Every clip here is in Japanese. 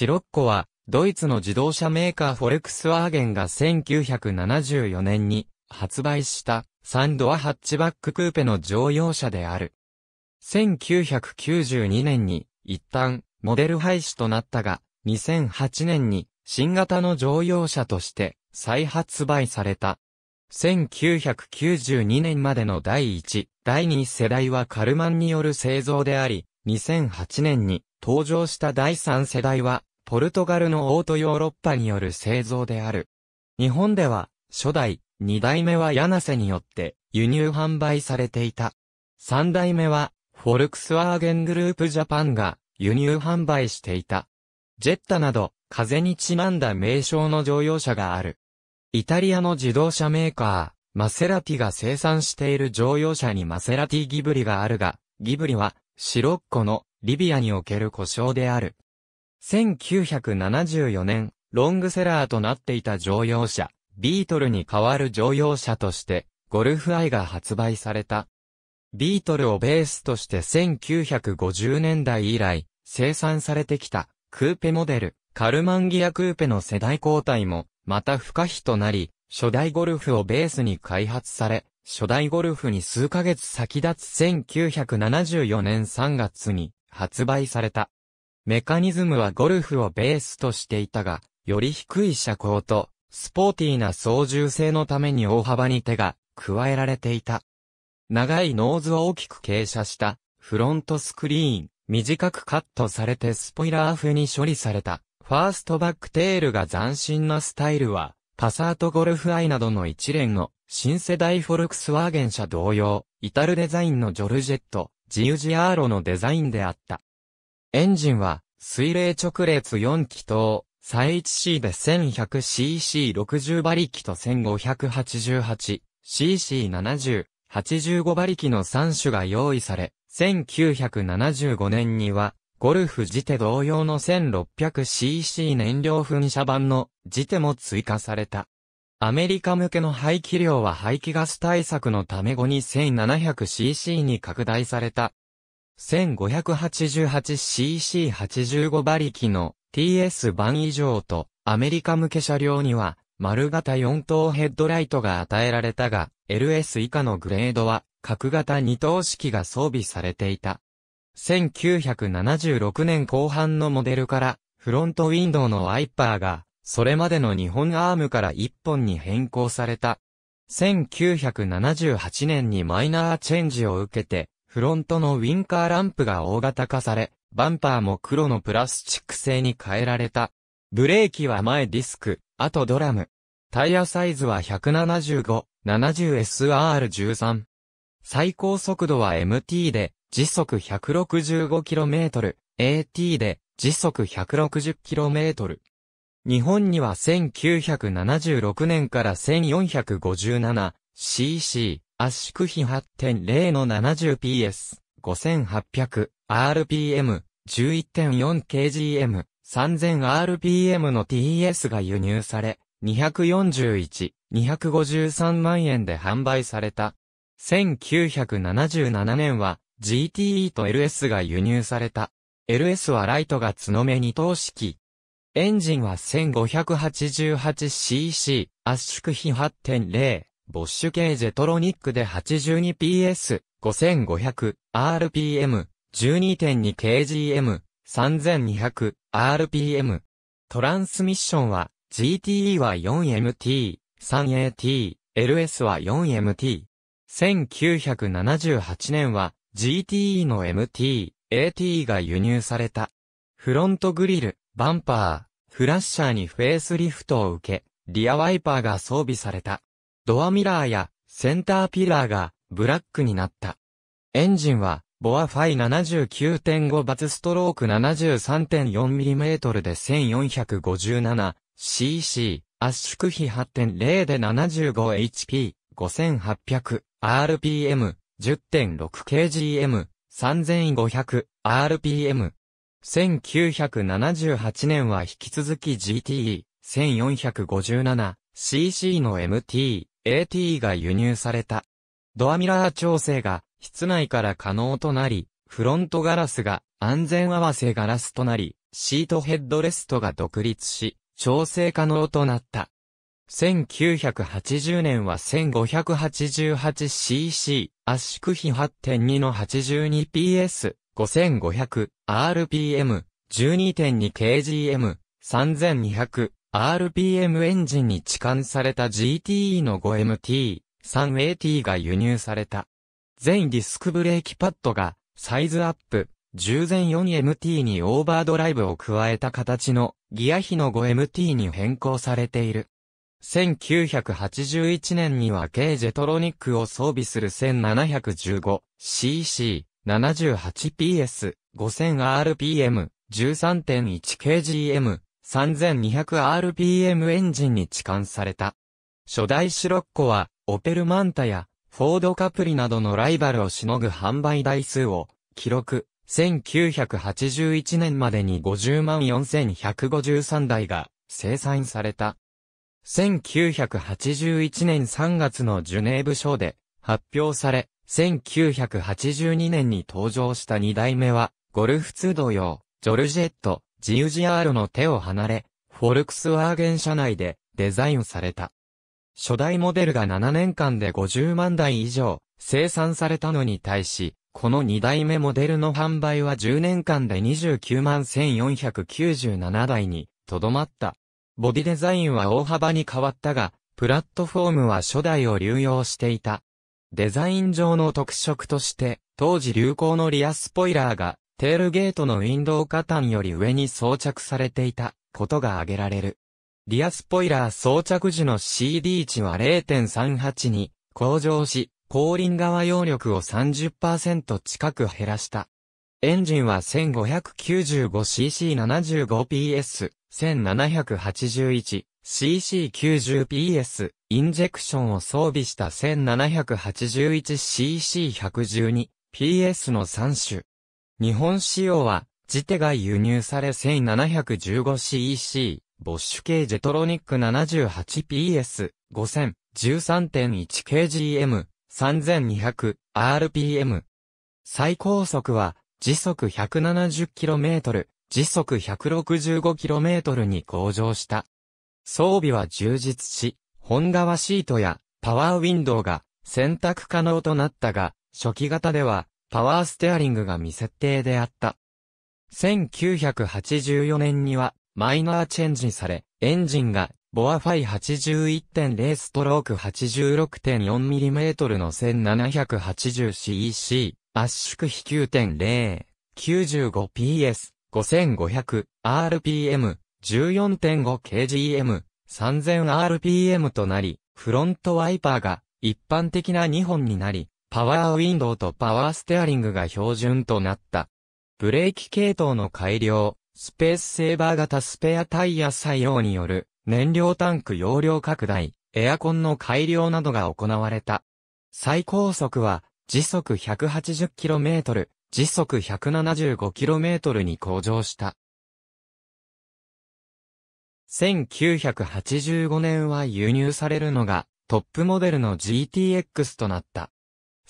シロッコは、ドイツの自動車メーカーフォルクスワーゲンが1974年に発売したサンドアハッチバッククーペの乗用車である。1992年に一旦モデル廃止となったが、2008年に新型の乗用車として再発売された。1992年までの第1、第2世代はカルマンによる製造であり、2008年に登場した第3世代はポルトガルのオートヨーロッパによる製造である。日本では、初代、二代目は柳瀬によって輸入販売されていた。三代目は、フォルクスワーゲングループジャパンが輸入販売していた。ジェッタなど、風にちなんだ名称の乗用車がある。イタリアの自動車メーカー、マセラティが生産している乗用車にマセラティギブリがあるが、ギブリは、シロッコのリビアにおける故障である。1974年、ロングセラーとなっていた乗用車、ビートルに代わる乗用車として、ゴルフアイが発売された。ビートルをベースとして1950年代以来、生産されてきた、クーペモデル、カルマンギアクーペの世代交代も、また不可避となり、初代ゴルフをベースに開発され、初代ゴルフに数ヶ月先立つ1974年3月に発売された。メカニズムはゴルフをベースとしていたが、より低い車高と、スポーティーな操縦性のために大幅に手が加えられていた。長いノーズを大きく傾斜したフロントスクリーン、短くカットされてスポイラー風に処理されたファーストバックテールが斬新なスタイルは、パサートゴルフアイなどの一連の新世代フォルクスワーゲン車同様、イタルデザインのジョルジェット、ジウジアーロのデザインであった。エンジンは、水冷直列4気筒、最 1C で 1100cc60 馬力と 1588cc70、85馬力の3種が用意され、1975年には、ゴルフジテ同様の 1600cc 燃料噴射版のジテも追加された。アメリカ向けの排気量は排気ガス対策のため後に 1700cc に拡大された 1588cc85 馬力の TS 版以上とアメリカ向け車両には丸型4等ヘッドライトが与えられたが LS 以下のグレードは角型2等式が装備されていた。1976年後半のモデルからフロントウィンドウのワイパーがそれまでの日本アームから1本に変更された。1978年にマイナーチェンジを受けて、フロントのウィンカーランプが大型化され、バンパーも黒のプラスチック製に変えられた。ブレーキは前ディスク、あとドラム。タイヤサイズは175、70SR13。最高速度は MT で、時速 165km、AT で、時速 160km。日本には1976年から 1457cc、圧縮比8.0の 70PS、5800RPM、11.4kgm、3000rpm の TS が輸入され、241、253万円で販売された。1977年は GTE と LS が輸入された。LS はライトが角目二等式。エンジンは 1588cc、圧縮比8.0。ボッシュ系ジェトロニックで 82PS5500、RPM、12.2kgm、3200、RPM。トランスミッションは、GTE は 4MT、3AT、LS は 4MT。1978年は GTE の MT、AT が輸入された。フロントグリル、バンパー、フラッシャーにフェイスリフトを受け、リアワイパーが装備された。ドアミラーやセンターピラーがブラックになった。エンジンはボアファイ79.5バツストローク 73.4mm で 1457cc、圧縮比8.0で 75HP、5800rpm、10.6kgm、3500rpm。1978年は引き続き GTE、1457cc の MT、AT が輸入された。ドアミラー調整が室内から可能となり、フロントガラスが安全合わせガラスとなり、シートヘッドレストが独立し、調整可能となった。1980年は 1588cc、圧縮比8.2の 82ps、5500、rpm、12.2kgm、3200、RPM エンジンに置換された GTE の 5MT3AT が輸入された。全ディスクブレーキパッドがサイズアップ、従前 4MT にオーバードライブを加えた形のギア比の 5MT に変更されている。1981年には軽ジェトロニックを装備する 1715cc78ps 5000rpm 13.1kgm 3200rpm エンジンに置換された。初代シロッコは、オペルマンタや、フォードカプリなどのライバルをしのぐ販売台数を、記録、1981年までに50万4153台が生産された。1981年3月のジュネーブ賞で発表され、1982年に登場した2代目は、ゴルフ2同様、ジョルジェット、ジウジアーロの手を離れ、フォルクスワーゲン社内でデザインされた。初代モデルが7年間で50万台以上生産されたのに対し、この2代目モデルの販売は10年間で29万1497台にとどまった。ボディデザインは大幅に変わったが、プラットフォームは初代を流用していた。デザイン上の特色として、当時流行のリアスポイラーがテールゲートのウィンドウカタンより上に装着されていたことが挙げられる。リアスポイラー装着時の CD 値は0.38に向上し、後輪側揚力を30%近く減らした。エンジンは 1595cc75ps、1781cc90ps、インジェクションを装備した 1781cc112ps の3種。日本仕様は、ジテが輸入され 1715cc、ボッシュ系ジェトロニック 78PS5000、13.1kgm、3200rpm。最高速は、時速 170km、時速 165km に向上した。装備は充実し、本革シートやパワーウィンドウが選択可能となったが、初期型ではパワーステアリングが未設定であった。1984年にはマイナーチェンジされ、エンジンがボアファイ81.0ストローク 86.4mm の 1780cc 圧縮比 9.095PS 5500 RPM 14.5kgm 3000 RPM となり、フロントワイパーが一般的な2本になり、パワーウィンドウとパワーステアリングが標準となった。ブレーキ系統の改良、スペースセーバー型スペアタイヤ採用による燃料タンク容量拡大、エアコンの改良などが行われた。最高速は時速 180km、時速 175km に向上した。1985年は輸入されるのがトップモデルの GTX となった。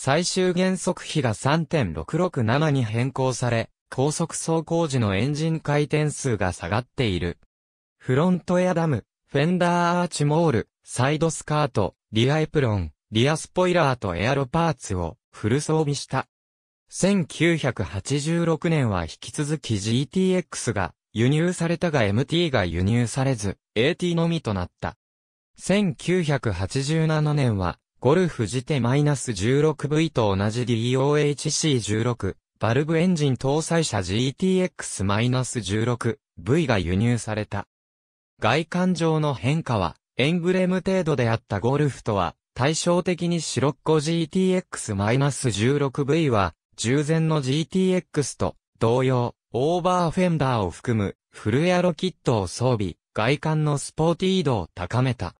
最終原則比が3.667に変更され、高速走行時のエンジン回転数が下がっている。フロントエアダム、フェンダーアーチモール、サイドスカート、リアエプロン、リアスポイラーとエアロパーツをフル装備した。1986年は引き続き GTX が輸入されたが MT が輸入されず、AT のみとなった。1987年はゴルフジテ -16V と同じ DOHC16、バルブエンジン搭載車 GTX-16V が輸入された。外観上の変化は、エンブレム程度であったゴルフとは、対照的に白っ子 GTX-16V は、従前の GTX と同様、オーバーフェンダーを含むフルエアロキットを装備、外観のスポーティー度を高めた。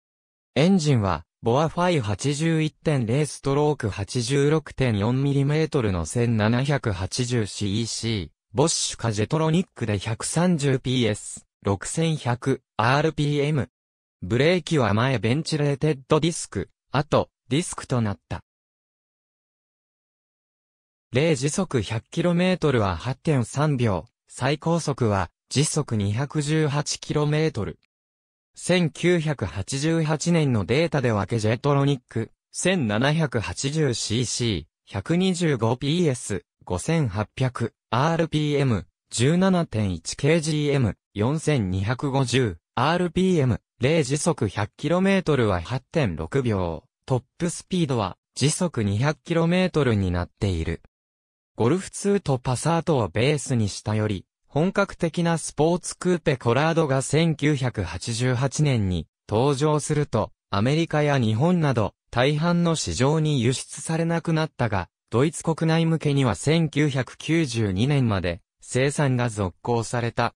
エンジンはボアファイ81.0ストローク 86.4mm の 1780cc、ボッシュカジェトロニックで 130PS、6100、RPM。ブレーキは前ベンチレーテッドディスク、あとディスクとなった。0時速 100km は8.3秒、最高速は時速 218km。1988年のデータではケジェトロニック 1780cc、125PS、5800、RPM、17.1kgm、4250、RPM、0時速 100km は8.6秒。トップスピードは時速 200km になっている。ゴルフ2とパサートをベースにしたより、本格的なスポーツクーペコラードが1988年に登場すると、アメリカや日本など大半の市場に輸出されなくなったが、ドイツ国内向けには1992年まで生産が続行された。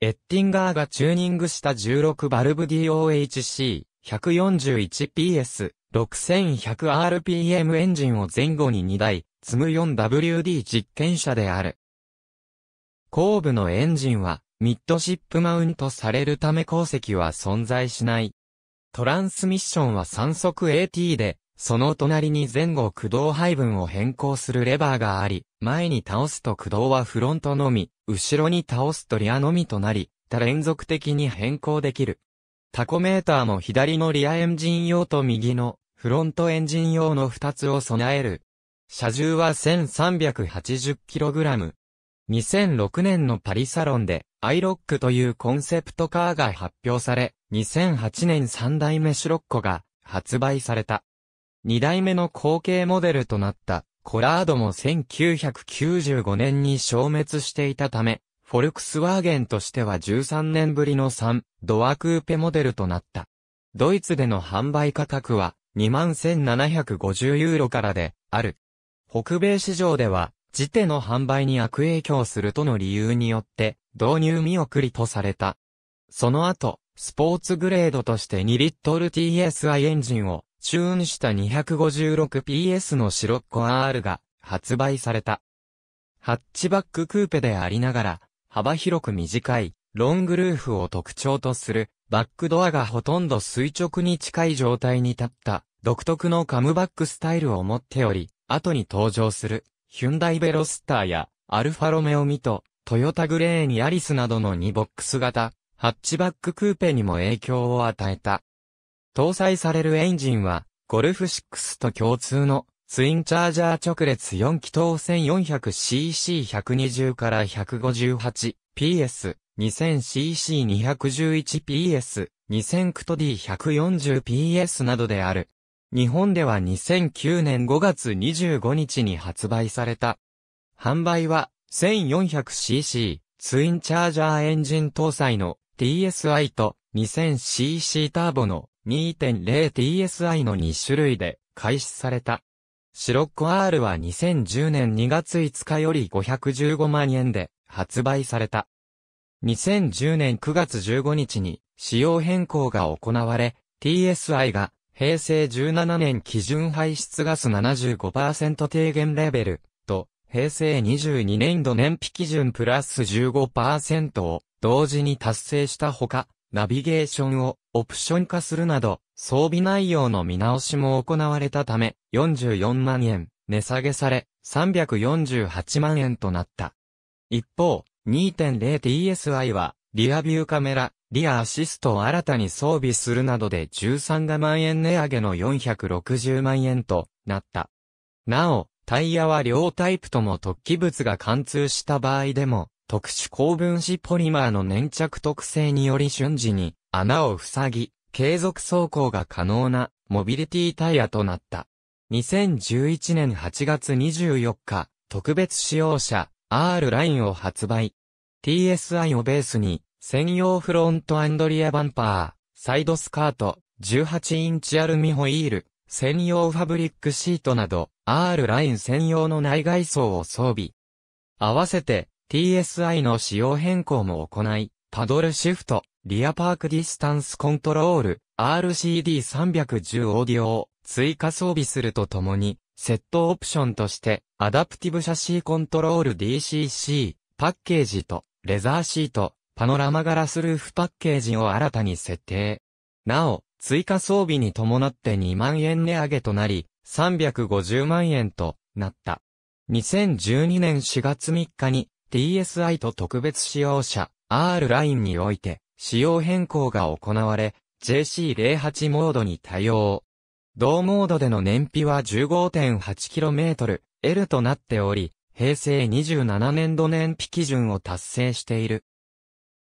エッティンガーがチューニングした16バルブ DOHC141PS 6100rpm エンジンを前後に2台積む 4WD 実験車である。後部のエンジンはミッドシップマウントされるため鉱石は存在しない。トランスミッションは3速 AT で、その隣に前後駆動配分を変更するレバーがあり、前に倒すと駆動はフロントのみ、後ろに倒すとリアのみとなり、連続的に変更できる。タコメーターも左のリアエンジン用と右のフロントエンジン用の2つを備える。車重は 1380kg、2006年のパリサロンで、アイロックというコンセプトカーが発表され、2008年3代目シロッコが発売された。2代目の後継モデルとなった、コラードも1995年に消滅していたため、フォルクスワーゲンとしては13年ぶりの3、ドアクーペモデルとなった。ドイツでの販売価格は2万1750ユーロからで、ある。北米市場では、自手の販売に悪影響するとの理由によって、導入見送りとされた。その後、スポーツグレードとして2リットル TSI エンジンをチューンした 256PS のシロッコ R が発売された。ハッチバッククーペでありながら、幅広く短い、ロングルーフを特徴とする、バックドアがほとんど垂直に近い状態に立った、独特のカムバックスタイルを持っており、後に登場するヒュンダイベロスターや、アルファロメオミト、トヨタグレーニアリスなどの2ボックス型、ハッチバッククーペにも影響を与えた。搭載されるエンジンは、ゴルフ6と共通の、ツインチャージャー直列4気筒 1400cc120 から 158PS、2000cc211PS、2000クトィ1 4 0 p s などである。日本では2009年5月25日に発売された。販売は 1400cc ツインチャージャーエンジン搭載の TSI と 2000cc ターボの 2.0TSI の2種類で開始された。シロッコ R は2010年2月5日より515万円で発売された。2010年9月15日に仕様変更が行われ、TSI が平成17年基準排出ガス75%低減レベルと、平成22年度燃費基準プラス15%を同時に達成したほか、ナビゲーションをオプション化するなど、装備内容の見直しも行われたため、44万円、値下げされ、348万円となった。一方、2.0TSI は、リアビューカメラ、リアアシストを新たに装備するなどで13が万円値上げの460万円となった。なお、タイヤは両タイプとも突起物が貫通した場合でも、特殊高分子ポリマーの粘着特性により瞬時に穴を塞ぎ、継続走行が可能なモビリティタイヤとなった。2011年8月24日、特別使用者 R ラインを発売。TSI をベースに、専用フロントアンドリアバンパー、サイドスカート、18インチアルミホイール、専用ファブリックシートなど、R ライン専用の内外装を装備。合わせて、TSI の仕様変更も行い、パドルシフト、リアパークディスタンスコントロール、RCD310 オーディオを追加装備するとともに、セットオプションとして、アダプティブシャシーコントロール DCC、パッケージと、レザーシート、パノラマガラスルーフパッケージを新たに設定。なお、追加装備に伴って2万円値上げとなり、350万円となった。2012年4月3日に TSI と特別使用者 R ラインにおいて仕様変更が行われ JC08 モードに対応。同モードでの燃費は 15.8km、L となっており、平成27年度年比基準を達成している。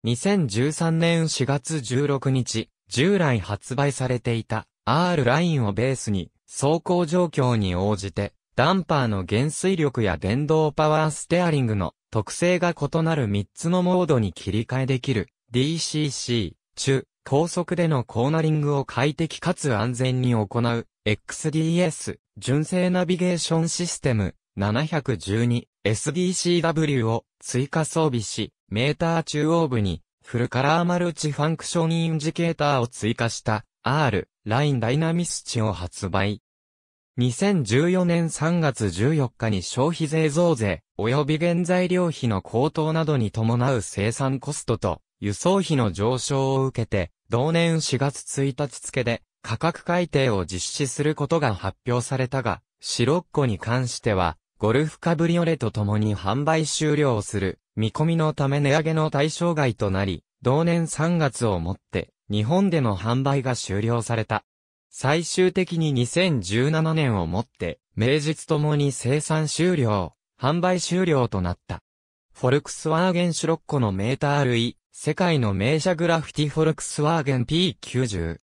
2013年4月16日、従来発売されていた R ラインをベースに、走行状況に応じて、ダンパーの減衰力や電動パワーステアリングの特性が異なる3つのモードに切り替えできる DCC、中、高速でのコーナリングを快適かつ安全に行う XDS、純正ナビゲーションシステム 712SDCW を追加装備し、メーター中央部にフルカラーマルチファンクションインジケーターを追加した R ラインダイナミス値を発売。2014年3月14日に消費税増税及び原材料費の高騰などに伴う生産コストと輸送費の上昇を受けて同年4月1日付で価格改定を実施することが発表されたが、シロッコに関してはゴルフカブリオレと共に販売終了する見込みのため値上げの対象外となり、同年3月をもって日本での販売が終了された。最終的に2017年をもって名実ともに生産終了、販売終了となった。フォルクスワーゲンシュロッコのメーター類、世界の名車グラフィティフォルクスワーゲン P90、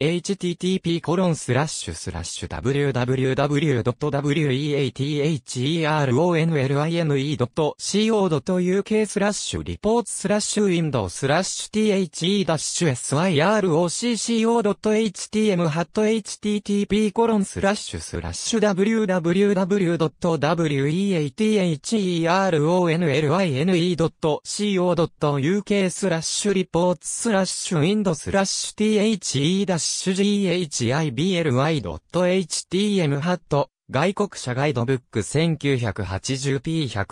http://www.weatherone.co.uk スラッシュリポーツスラッシュウィンドウスラッシュ the-syrocco.htm ハット http コロンスラッシュスラッシュ www.weatherone.co.uk スラッシュリポーツスラッシュウィンドウスラッシュ the-syrocco シュ ghibly.htm ハット、外国者ガイドブック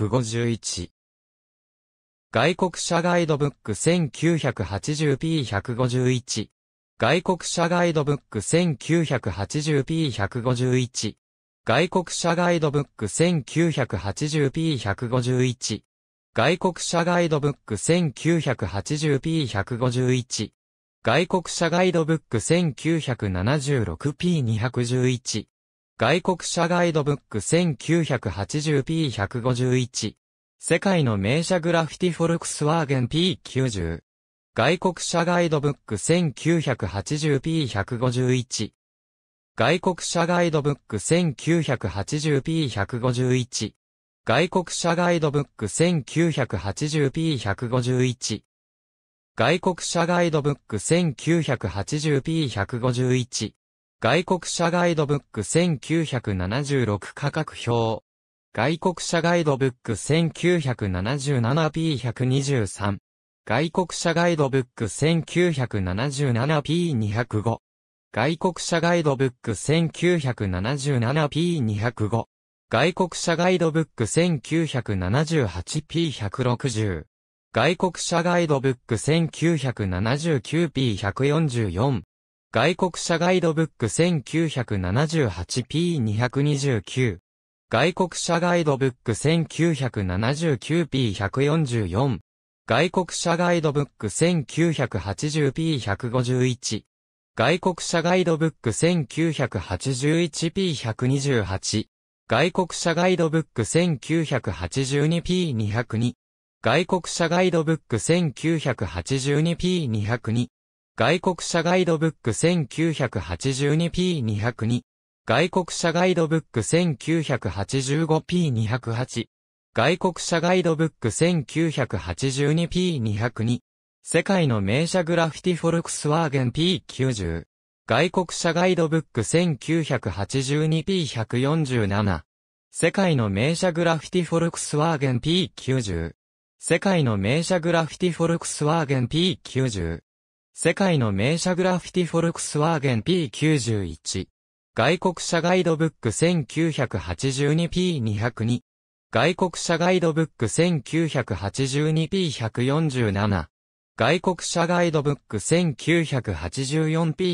1980p151。外国者ガイドブック 1980p151。外国者ガイドブック 1980p151。外国者ガイドブック 1980p151。外国者ガイドブック 1980p151。外国車ガイドブック 1976p211。外国車ガイドブック 1980p151。世界の名車グラフィティフォルクスワーゲン P90。外国車ガイドブック 1980p151。外国車ガイドブック 1980p151。外国車ガイドブック 1980p151。外国車ガイドブック 1980p151。外国車ガイドブック1976価格表。外国車ガイドブック 1977p123。外国車ガイドブック 1977p205。外国車ガイドブック 1977p205。外国車ガイドブック 1978p160。外国車ガイドブック 1979p144。外国車ガイドブック 1978p229。外国車ガイドブック 1979p144。外国車ガイドブック 1980p151。外国車ガイドブック 1981p128。外国車ガイドブック 1982p202。外国車ガイドブック 1982p202 外国車ガイドブック 1982p202 外国車ガイドブック 1985p208 外国車ガイドブック 1982p202 世界の名車グラフィティフォルクスワーゲン P90 外国車ガイドブック 1982p147 世界の名車グラフィティフォルクスワーゲン P90 世界の名車グラフィティフォルクスワーゲン P90。世界の名車グラフィティフォルクスワーゲン P91。外国車ガイドブック 1982P202。外国車ガイドブック 1982P147。外国車ガイドブック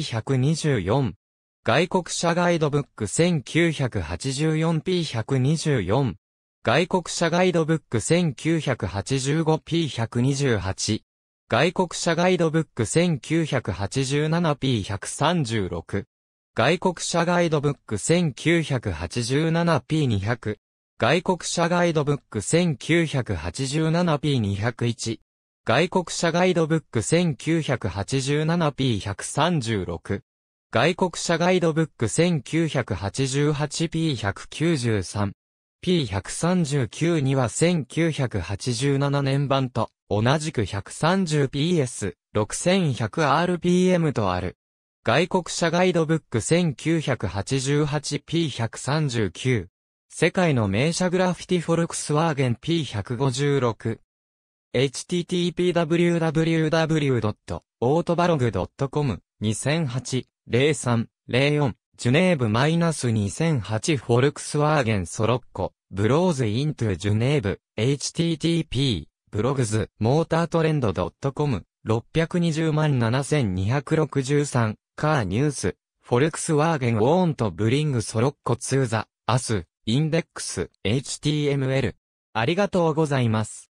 1984P124。外国車ガイドブック 1984P124。外国車ガイドブック 1985p128。外国車ガイドブック 1987p136。外国車ガイドブック 1987p200。外国車ガイドブック 1987p201。外国車ガイドブック 1987p136。外国車ガイドブック 1988p193。P139 には1987年版と同じく 130PS6100rpm とある。外国車ガイドブック 1988P139。世界の名車グラフィティフォルクスワーゲン P156。http://www.autobalog.com 2008-03-04ジュネーブ -2008 フォルクスワーゲンソロッコ、ブローズイントゥジュネーブ、http、ブログズ、モータートレンド .com、620万7263、カーニュース、フォルクスワーゲンウォーンとブリングソロッコツーザ、アス、インデックス、HTML。ありがとうございます。